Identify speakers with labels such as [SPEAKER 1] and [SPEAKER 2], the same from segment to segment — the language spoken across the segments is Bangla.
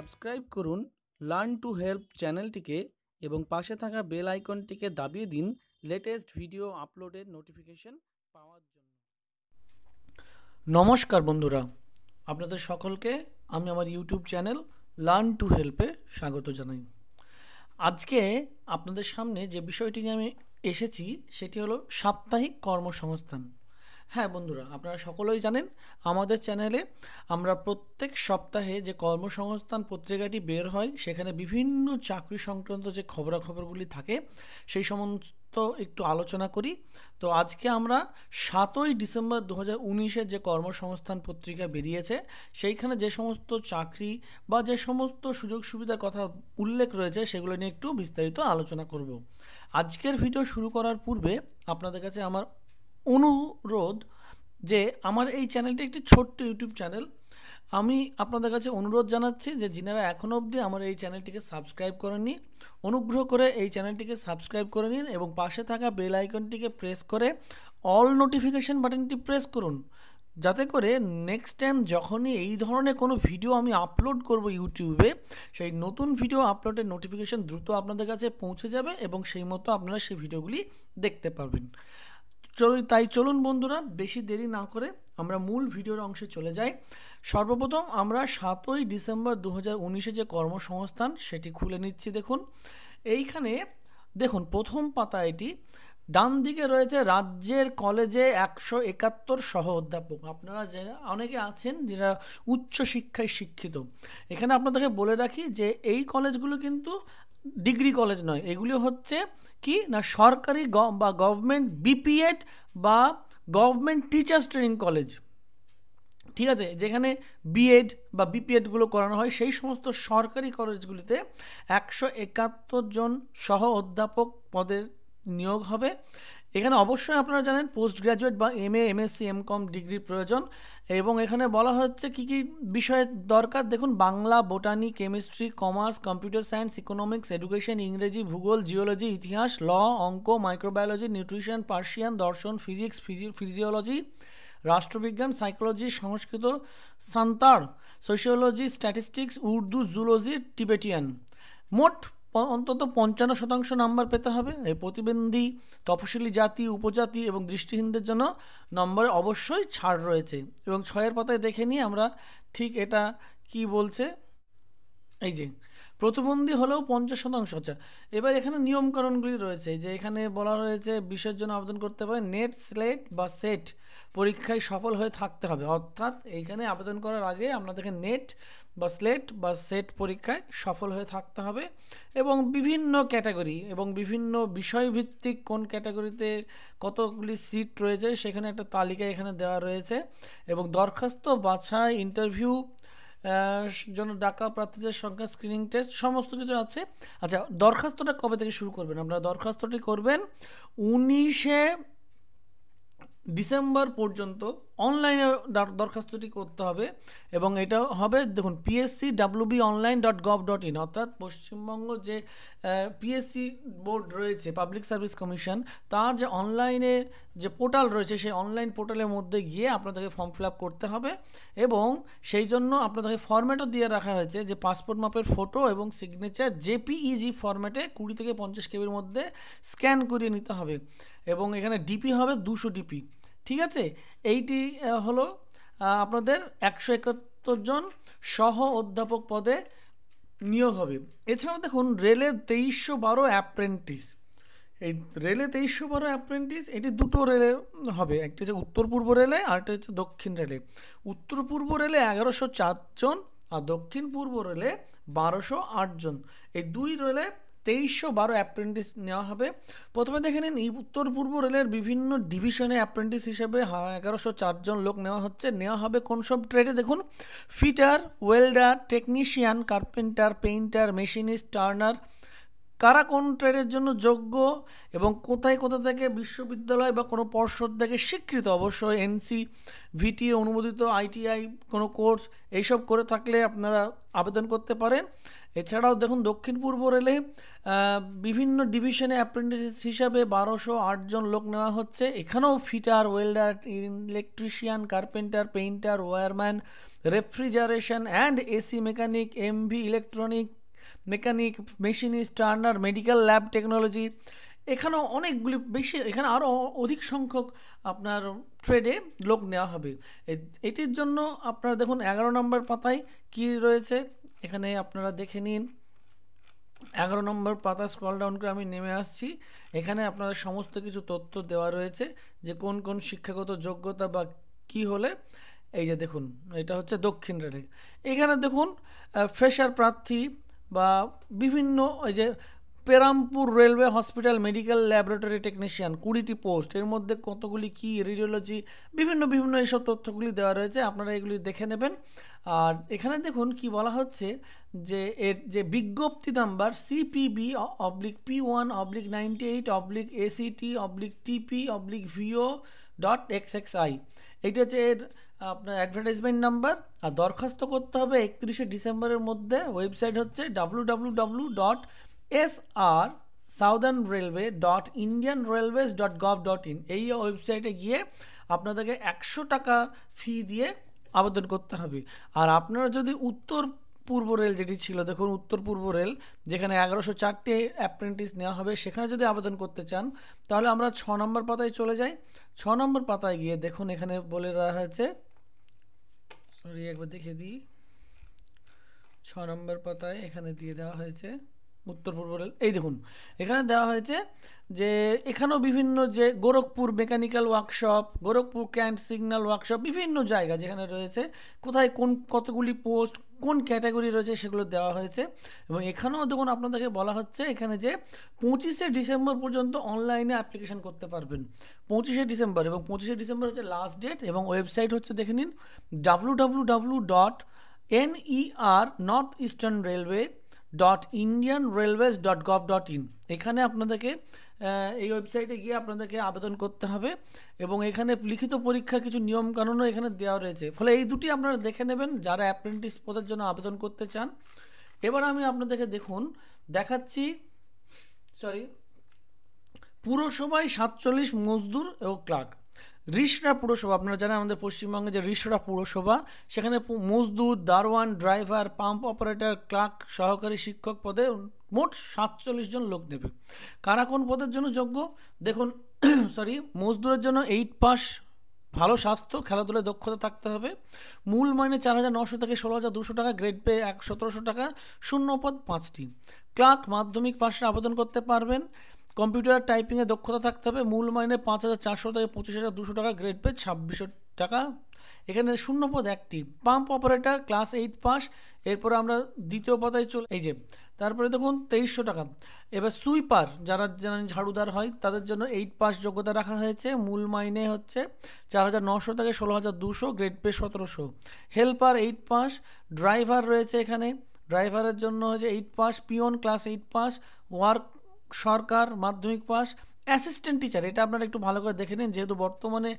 [SPEAKER 1] সাবস্ক্রাইব করুন লার্ন টু হেল্প চ্যানেলটিকে এবং পাশে থাকা বেল আইকনটিকে দাবিয়ে দিন লেটেস্ট ভিডিও আপলোডের নোটিফিকেশন পাওয়ার জন্য নমস্কার বন্ধুরা আপনাদের সকলকে আমি আমার ইউটিউব চ্যানেল লার্ন টু হেল্পে স্বাগত জানাই আজকে আপনাদের সামনে যে বিষয়টি নিয়ে আমি এসেছি সেটি হলো সাপ্তাহিক কর্মসংস্থান হ্যাঁ বন্ধুরা আপনারা সকলেই জানেন আমাদের চ্যানেলে আমরা প্রত্যেক সপ্তাহে যে কর্মসংস্থান পত্রিকাটি বের হয় সেখানে বিভিন্ন চাকরি সংক্রান্ত যে খবরাখবরগুলি থাকে সেই সমস্ত একটু আলোচনা করি তো আজকে আমরা সাতই ডিসেম্বর দু হাজার যে কর্মসংস্থান পত্রিকা বেরিয়েছে সেইখানে যে সমস্ত চাকরি বা যে সমস্ত সুযোগ সুবিধার কথা উল্লেখ রয়েছে সেগুলো নিয়ে একটু বিস্তারিত আলোচনা করব আজকের ভিডিও শুরু করার পূর্বে আপনাদের কাছে আমার অনুরোধ যে আমার এই চ্যানেলটি একটি ছোট্ট ইউটিউব চ্যানেল আমি আপনাদের কাছে অনুরোধ জানাচ্ছি যে যিনারা এখনও অবধি আমার এই চ্যানেলটিকে সাবস্ক্রাইব করেননি অনুগ্রহ করে এই চ্যানেলটিকে সাবস্ক্রাইব করে নিন এবং পাশে থাকা বেল আইকনটিকে প্রেস করে অল নোটিফিকেশান বাটনটি প্রেস করুন যাতে করে নেক্সট টাইম যখনই এই ধরনের কোনো ভিডিও আমি আপলোড করব ইউটিউবে সেই নতুন ভিডিও আপলোডের নোটিফিকেশান দ্রুত আপনাদের কাছে পৌঁছে যাবে এবং সেই মতো আপনারা সেই ভিডিওগুলি দেখতে পারবেন চলুন তাই চলুন বন্ধুরা বেশি দেরি না করে আমরা মূল ভিডিওর অংশে চলে যাই সর্বপ্রথম আমরা সাতই ডিসেম্বর দু হাজার যে কর্মসংস্থান সেটি খুলে নিচ্ছি দেখুন এইখানে দেখুন প্রথম পাতা এটি ডান দিকে রয়েছে রাজ্যের কলেজে একশো একাত্তর সহ অধ্যাপক আপনারা যে অনেকে আছেন যারা উচ্চ শিক্ষায় শিক্ষিত এখানে আপনাদেরকে বলে রাখি যে এই কলেজগুলো কিন্তু ডিগ্রি কলেজ নয় এগুলি হচ্ছে কি না সরকারি বা গভর্নমেন্ট বিপিএড বা গভর্নমেন্ট টিচার্স ট্রেনিং কলেজ ঠিক আছে যেখানে বিএড বা বিপিএডগুলো করানো হয় সেই সমস্ত সরকারি কলেজগুলিতে একশো একাত্তর জন সহ অধ্যাপক পদের নিয়োগ হবে এখানে অবশ্যই আপনারা জানেন পোস্ট গ্রাজুয়েট বা M A MSc M Com degree প্রয়োজন এবং এখানে বলা হচ্ছে কি কি বিষয়ের দরকার দেখুন Bangla botany chemistry commerce computer science economics education ইংরেজি ভূগোল জিওলজি ইতিহাস ল অঙ্ক মাইক্রোবায়োলজি নিউট্রিশন পার্সিয়ান দর্শন ফিজিক্স ফিজিওলজি রাষ্ট্রবিজ্ঞান সাইকোলজি সংস্কৃত সান্তার sociology statistics Urdu zoology Tibetan মোট অন্তত পঞ্চান্ন শতাংশ নাম্বার পেতে হবে এই প্রতিবন্ধী তপশিলি জাতি উপজাতি এবং দৃষ্টিহীনদের জন্য নম্বরে অবশ্যই ছাড় রয়েছে এবং ছয়ের পাতায় দেখে নিয়ে আমরা ঠিক এটা কি বলছে এই যে প্রতিবন্ধী হলেও পঞ্চাশ শতাংশ হচ্ছে এবার এখানে নিয়মকরণগুলি রয়েছে যে এখানে বলা রয়েছে বিষয়ের জন্য আবেদন করতে পারে নেট স্লেট বা সেট পরীক্ষায় সফল হয়ে থাকতে হবে অর্থাৎ এইখানে আবেদন করার আগে আপনাদেরকে নেট বা স্লেট বা সেট পরীক্ষায় সফল হয়ে থাকতে হবে এবং বিভিন্ন ক্যাটাগরি এবং বিভিন্ন বিষয়ভিত্তিক কোন ক্যাটাগরিতে কতগুলি সিট রয়েছে সেখানে একটা তালিকা এখানে দেওয়া রয়েছে এবং দরখাস্ত বাছাই ইন্টারভিউ জন্য ডাকা প্রার্থীদের সংখ্যা স্ক্রিনিং টেস্ট সমস্ত কিছু আছে আচ্ছা দরখাস্তটা কবে থেকে শুরু করবেন আপনারা দরখাস্তটি করবেন উনিশে ডিসেম্বর পর্যন্ত অনলাইনে দরখাস্তটি করতে হবে এবং এটা হবে দেখুন PSC WB online dot gov dot in অর্থাৎ পশ্চিমবঙ্গ যে পিএসসি বোর্ড রয়েছে পাবলিক সার্ভিস কমিশন তার যে অনলাইনে যে পোর্টাল রয়েছে সেই অনলাইন পোর্টালের মধ্যে গিয়ে আপনাদেরকে ফর্ম ফিল আপ করতে হবে এবং সেই জন্য আপনাদেরকে ফর্ম্যাটও দিয়ে রাখা হয়েছে যে পাসপোর্ট মাপের ফটো এবং সিগনেচার জেপিইজি ফর্ম্যাটে কুড়ি থেকে পঞ্চাশ কেবির মধ্যে স্ক্যান করিয়ে নিতে হবে এবং এখানে ডিপি হবে দুশো ডিপি ঠিক আছে এইটি হলো আপনাদের একশো একাত্তর জন সহ অধ্যাপক পদে নিয়োগ হবে এছাড়াও দেখুন রেলে তেইশশো বারো অ্যাপ্রেন্টিস এই রেলে তেইশশো বারো অ্যাপ্রেন্টিস এটি দুটো রেলে হবে একটি হচ্ছে উত্তর পূর্ব রেলে আরেকটি হচ্ছে দক্ষিণ রেলে উত্তর পূর্ব রেলে এগারোশো চারজন আর দক্ষিণ পূর্ব রেলে বারোশো আটজন এই দুই রেলে তেইশশো বারো অ্যাপ্রেন্টিস নেওয়া হবে প্রথমে দেখে নিন উত্তর পূর্ব রেলের বিভিন্ন ডিভিশনে অ্যাপ্রেন্টিস হিসেবে এগারোশো চারজন লোক নেওয়া হচ্ছে নেওয়া হবে কোন সব ট্রেডে দেখুন fitter welder technician carpenter painter machinist turner কারা কোন ট্রেডের জন্য যোগ্য এবং কোথায় কোথা থেকে বিশ্ববিদ্যালয় বা কোনো পর্ষদ থেকে স্বীকৃত অবশ্যই এনসি ভিটি অনুমোদিত আইটিআই কোনো কোর্স এইসব করে থাকলে আপনারা আবেদন করতে পারেন এছাড়াও দেখুন দক্ষিণ পূর্ব রেলে বিভিন্ন ডিভিশনে অ্যাপ্রেন্টিস হিসাবে বারোশো আটজন লোক নেওয়া হচ্ছে এখানেও fitter welder electrician carpenter painter wireman refrigeration and AC mechanic MV electronic mechanic machinist turner medical lab technology এখানেও অনেকগুলি বেশি এখানে আরও অধিক সংখ্যক আপনার ট্রেডে লোক নেওয়া হবে এটির জন্য আপনারা দেখুন এগারো নম্বর পাতায় কি রয়েছে এখানে আপনারা দেখে নিন এগারো নম্বর পাতা স্ক্রল ডাউন করে আমি নেমে আসছি এখানে আপনাদের সমস্ত কিছু তথ্য দেওয়া রয়েছে যে কোন কোন শিক্ষাগত যোগ্যতা বা কি হলে এই যে দেখুন এটা হচ্ছে দক্ষিণ রেলে এখানে দেখুন ফ্রেশার প্রার্থী বা বিভিন্ন ওই যে Perambur railway hospital medical laboratory technician কুড়িটি পোস্ট এর মধ্যে কতগুলি কি রেডিওলজি বিভিন্ন বিভিন্ন এইসব তথ্যগুলি দেওয়া রয়েছে আপনারা এগুলি দেখে নেবেন আর এখানে দেখুন কি বলা হচ্ছে যে এর যে বিজ্ঞপ্তি number CPB oblique P one oblique ninety eight oblique ACT oblique TP oblique VO dot X X I এইটা হচ্ছে এর আপনার অ্যাডভার্টাইজমেন্ট নাম্বার আর দরখাস্ত করতে হবে একত্রিশে ডিসেম্বরের মধ্যে ওয়েবসাইট হচ্ছে W W W dot S R southern railway dot Indian railways dot gov dot in এই ওয়েবসাইটে গিয়ে আপনাদেরকে একশো টাকা ফি দিয়ে আবেদন করতে হবে আর আপনারা যদি উত্তর পূর্ব রেল যেটি ছিল দেখুন উত্তর পূর্ব রেল যেখানে এগারোশো চারটি অ্যাপ্রেন্টিস নেওয়া হবে সেখানে যদি আবেদন করতে চান তাহলে আমরা ছ নম্বর পাতায় চলে যাই ছ নম্বর পাতায় গিয়ে দেখুন এখানে বলে দেওয়া হয়েছে সরি একবার দেখে দিই ছ নম্বর পাতায় এখানে দিয়ে দেওয়া হয়েছে উত্তর পূর্ব রেল এই দেখুন এখানে দেওয়া হয়েছে যে এখানেও বিভিন্ন যে Gorakhpur mechanical workshop Gorakhpur cantt signal workshop বিভিন্ন জায়গা যেখানে রয়েছে কোথায় কোন কতগুলি পোস্ট কোন ক্যাটাগরি রয়েছে সেগুলো দেওয়া হয়েছে এবং এখানেও দেখুন আপনাদেরকে বলা হচ্ছে এখানে যে পঁচিশে ডিসেম্বর পর্যন্ত অনলাইনে অ্যাপ্লিকেশন করতে পারবেন পঁচিশে ডিসেম্বর এবং পঁচিশে ডিসেম্বর হচ্ছে লাস্ট ডেট এবং ওয়েবসাইট হচ্ছে দেখে নিন W W W dot NER north eastern railway dot Indian railways dot gov dot in এখানে আপনাদেরকে এই ওয়েবসাইটে গিয়ে আপনাদেরকে আবেদন করতে হবে এবং এখানে লিখিত পরীক্ষার কিছু নিয়মকানুনও এখানে দেওয়া রয়েছে ফলে এই দুটি আপনারা দেখে নেবেন যারা অ্যাপ্রেন্টিস পদের জন্য আবেদন করতে চান এবার আমি আপনাদেরকে দেখুন দেখাচ্ছি সরি পুরসভায় সাতচল্লিশ মজদুর ও ক্লার্ক রিষড়া পুরসভা আপনারা জানেন আমাদের পশ্চিমবঙ্গে যে রিষড়া পুরসভা সেখানে মজদুর দারোয়ান ড্রাইভার পাম্প অপারেটর ক্লার্ক সহকারী শিক্ষক পদে মোট সাতচল্লিশ জন লোক নেবে কারা কোন পদের জন্য যোগ্য দেখুন সরি মজদুরের জন্য এইট পাস ভালো স্বাস্থ্য খেলাধুলায় দক্ষতা থাকতে হবে মূল মাইনে চার হাজার নশো থেকে ষোলো হাজার দুশো টাকা গ্রেড পে এক সতেরোশো টাকা শূন্য পদ পাঁচটি ক্লার্ক মাধ্যমিক পাশে আবেদন করতে পারবেন কম্পিউটার টাইপিংয়ে দক্ষতা থাকতে হবে মূল মাইনে পাঁচ হাজার চারশো থেকে পঁচিশ হাজার দুশো টাকা গ্রেড পে ছাব্বিশশো টাকা এখানে শূন্য পদ একটি pump operator class eight pass এরপর আমরা দ্বিতীয় পদায় চলে এই যে তারপরে দেখুন তেইশশো টাকা এবার সুইপার যারা জানেন ঝাড়ুদার হয় তাদের জন্য এইট পাস যোগ্যতা রাখা হয়েছে মূল মাইনে হচ্ছে চার হাজার নশো থেকে ষোলো হাজার দুশো গ্রেড পে সতেরোশো হেল্পার এইট পাস ড্রাইভার রয়েছে এখানে ড্রাইভারের জন্য হচ্ছে eight pass peon class eight pass work সরকার মাধ্যমিক পাস অ্যাসিস্ট্যান্ট টিচার এটা আপনারা একটু ভালো করে দেখে নিন যেহেতু বর্তমানে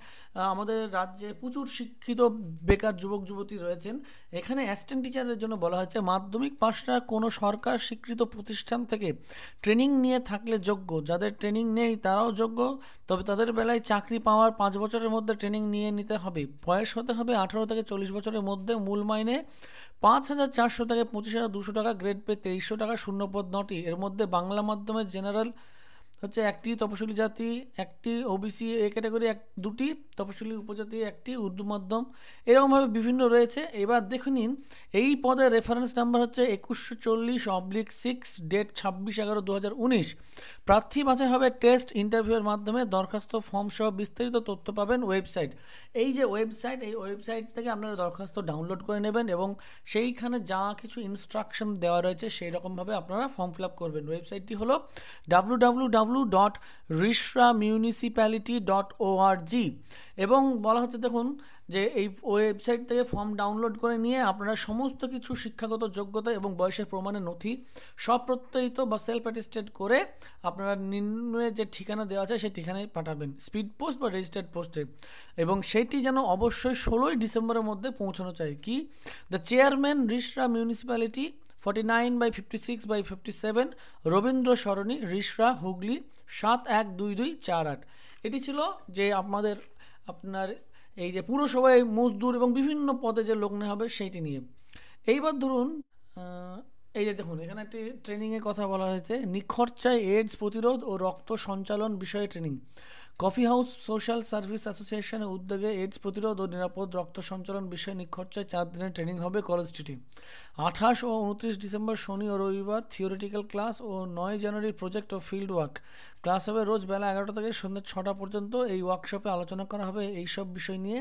[SPEAKER 1] আমাদের রাজ্যে প্রচুর শিক্ষিত বেকার যুবক যুবতী রয়েছেন এখানে অ্যাসিস্ট্যান্ট টিচারের জন্য বলা হয়েছে মাধ্যমিক পাশটা কোনো সরকার স্বীকৃত প্রতিষ্ঠান থেকে ট্রেনিং নিয়ে থাকলে যোগ্য যাদের ট্রেনিং নেই তারাও যোগ্য তবে তাদের বেলায় চাকরি পাওয়ার পাঁচ বছরের মধ্যে ট্রেনিং নিয়ে নিতে হবে বয়স হতে হবে আঠারো থেকে চল্লিশ বছরের মধ্যে মূল মাইনে পাঁচ হাজার চারশো থেকে পঁচিশ হাজার দুশো টাকা গ্রেড পে তেইশশো টাকা শূন্যপদ নটি এর মধ্যে বাংলা মাধ্যমে জেনারেল হচ্ছে একটি তপশিলি জাতি একটি ওবিসি এ ক্যাটাগরি এক দুটি তপশিলি উপজাতি একটি উর্দু মাধ্যম এরকমভাবে বিভিন্ন রয়েছে এবার দেখে নিন এই পদের রেফারেন্স নাম্বার হচ্ছে একুশশো চল্লিশ অবলিক সিক্স ডেট ছাব্বিশ এগারো দু প্রার্থী বাছাই হবে টেস্ট ইন্টারভিউয়ের মাধ্যমে দরখাস্ত ফর্ম সহ বিস্তারিত তথ্য পাবেন ওয়েবসাইট এই যে ওয়েবসাইট এই ওয়েবসাইট থেকে আপনারা দরখাস্ত ডাউনলোড করে নেবেন এবং সেইখানে যা কিছু ইনস্ট্রাকশন দেওয়া রয়েছে সেই রকমভাবে আপনারা ফর্ম ফিল আপ করবেন ওয়েবসাইটটি হলো W W W W dot Rishra municipality dot ORG এবং বলা হচ্ছে দেখুন যে এই ওয়েবসাইট থেকে ফর্ম ডাউনলোড করে নিয়ে আপনারা সমস্ত কিছু শিক্ষাগত যোগ্যতা এবং বয়সের প্রমাণের নথি সব প্রত্যয়িত বা সেলফ অ্যাটিস্টেড করে আপনারা নিম্নে যে ঠিকানা দেওয়া আছে সেই ঠিকানায় পাঠাবেন স্পিড পোস্ট বা রেজিস্টার্ড পোস্টে এবং সেটি যেন অবশ্যই ষোলোই ডিসেম্বরের মধ্যে পৌঁছানো চাই কি the chairman Rishra municipality forty nine by fifty six by fifty seven Rabindra Sarani Rishra Hooghly সাত এক দুই দুই চার আট এটি ছিল যে আমাদের আপনার এই যে পুরসভায় মজদুর এবং বিভিন্ন পদে যে লগ্নে হবে সেইটি নিয়ে এইবার ধরুন এই যে দেখুন এখানে একটি ট্রেনিংয়ের কথা বলা হয়েছে নিখরচায় এইডস প্রতিরোধ ও রক্ত সঞ্চালন বিষয়ে training coffee house social service অ্যাসোসিয়েশনের উদ্যোগে এইডস প্রতিরোধ ও নিরাপদ রক্ত সঞ্চালন বিষয়ে নিখরচায় চার দিনের ট্রেনিং হবে কলেজ স্ট্রিটে আঠাশ ও উনত্রিশ ডিসেম্বর শনি ও রবিবার থিওরিটিক্যাল ক্লাস ও নয় জানুয়ারির প্রজেক্ট ও ফিল্ড ওয়ার্ক ক্লাস হবে রোজ বেলা এগারোটা থেকে সন্ধ্যা ছটা পর্যন্ত এই ওয়ার্কশপে আলোচনা করা হবে এই সব বিষয় নিয়ে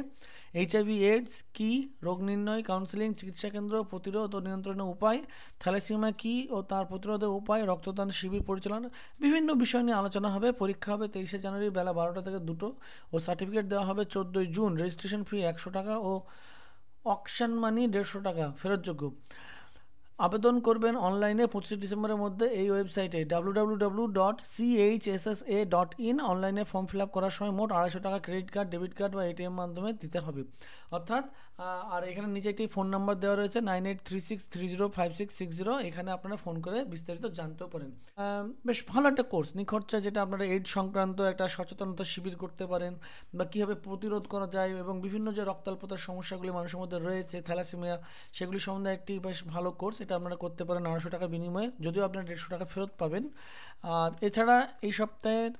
[SPEAKER 1] এইচআইভি এইডস কী রোগ নির্ণয় কাউন্সিলিং চিকিৎসা কেন্দ্র প্রতিরোধ ও নিয়ন্ত্রণের উপায় থ্যালাসিমা কী ও তার প্রতিরোধের উপায় রক্তদান শিবির পরিচালনা বিভিন্ন বিষয় নিয়ে আলোচনা হবে পরীক্ষা হবে তেইশে জানুয়ারি বেলা বারোটা থেকে দুটো ও সার্টিফিকেট দেওয়া হবে চোদ্দোই জুন রেজিস্ট্রেশন ফি একশো টাকা ও অকশন মানি দেড়শো টাকা ফেরতযোগ্য আবেদন করবেন অনলাইনে পঁচিশে ডিসেম্বরের মধ্যে এই ওয়েবসাইটে W dot CHSSA dot in অনলাইনে ফর্ম ফিল আপ করার সময় মোট আড়াইশো টাকা ক্রেডিট কার্ড ডেবিট কার্ড বা এটিএম মাধ্যমে দিতে হবে অর্থাৎ আর এখানে নিচে একটি ফোন নাম্বার দেওয়া রয়েছে nine eight three six three zero five six six zero এখানে আপনারা ফোন করে বিস্তারিত জানতেও পারেন বেশ ভালো একটা কোর্স নিখরচা যেটা আপনারা এইড সংক্রান্ত একটা সচেতনতা শিবির করতে পারেন বা কীভাবে প্রতিরোধ করা যায় এবং বিভিন্ন যে রক্তাল্পতার সমস্যাগুলি মানুষের মধ্যে রয়েছে থ্যালাসিমিয়া সেগুলি সম্বন্ধে একটি বেশ ভালো কোর্স সেটা আপনারা করতে পারেন আড়াইশো টাকা বিনিময়ে যদিও আপনারা দেড়শো টাকা ফেরত পাবেন আর এছাড়া এই সপ্তাহের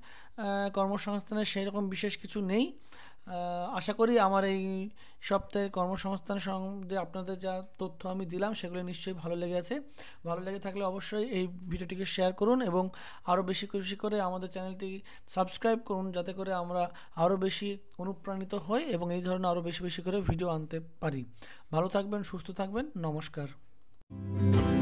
[SPEAKER 1] কর্মসংস্থানের সেই রকম বিশেষ কিছু নেই আশা করি আমার এই সপ্তাহের কর্মসংস্থান সম্বন্ধে আপনাদের যা তথ্য আমি দিলাম সেগুলো নিশ্চয়ই ভালো লেগে আছে ভালো লেগে থাকলে অবশ্যই এই ভিডিওটিকে শেয়ার করুন এবং আরও বেশি বেশি করে আমাদের চ্যানেলটি সাবস্ক্রাইব করুন যাতে করে আমরা আরও বেশি অনুপ্রাণিত হই এবং এই ধরনের আরও বেশি বেশি করে ভিডিও আনতে পারি ভালো থাকবেন সুস্থ থাকবেন নমস্কার Música